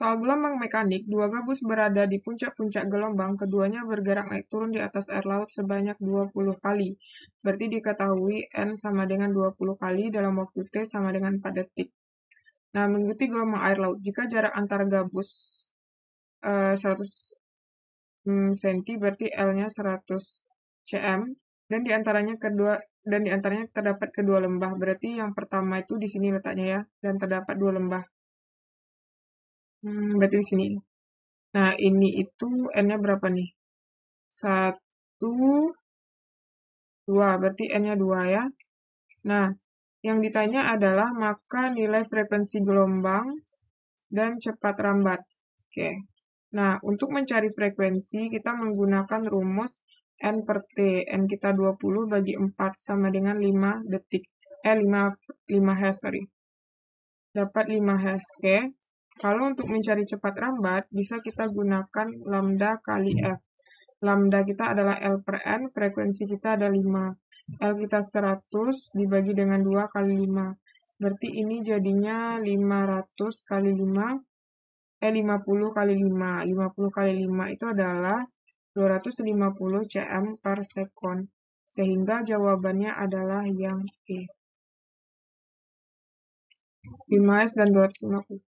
Soal gelombang mekanik, dua gabus berada di puncak-puncak gelombang, keduanya bergerak naik turun di atas air laut sebanyak 20 kali. Berarti diketahui N sama dengan 20 kali dalam waktu T sama dengan 4 detik. Nah, mengikuti gelombang air laut, jika jarak antara gabus uh, 100 mm, cm, berarti L-nya 100 cm, dan di antaranya kedua dan di antaranya terdapat kedua lembah. Berarti yang pertama itu di sini letaknya ya, dan terdapat dua lembah. Hmm, berarti di sini. Nah, ini itu N-nya berapa nih? 1, 2. Berarti N-nya 2 ya. Nah, yang ditanya adalah maka nilai frekuensi gelombang dan cepat rambat. Oke. Nah, untuk mencari frekuensi, kita menggunakan rumus N per T. N kita 20 bagi 4 sama dengan 5 detik. Eh, 5, 5 hertz, sorry. Dapat 5 hertz, oke. Kalau untuk mencari cepat rambat, bisa kita gunakan lambda kali F. Lambda kita adalah L per N, frekuensi kita ada 5. L kita 100 dibagi dengan 2 kali 5. Berarti ini jadinya 500 kali 5, eh 50 kali 5. 50 kali 5 itu adalah 250 cm per sekon. Sehingga jawabannya adalah yang E. 5S dan 250.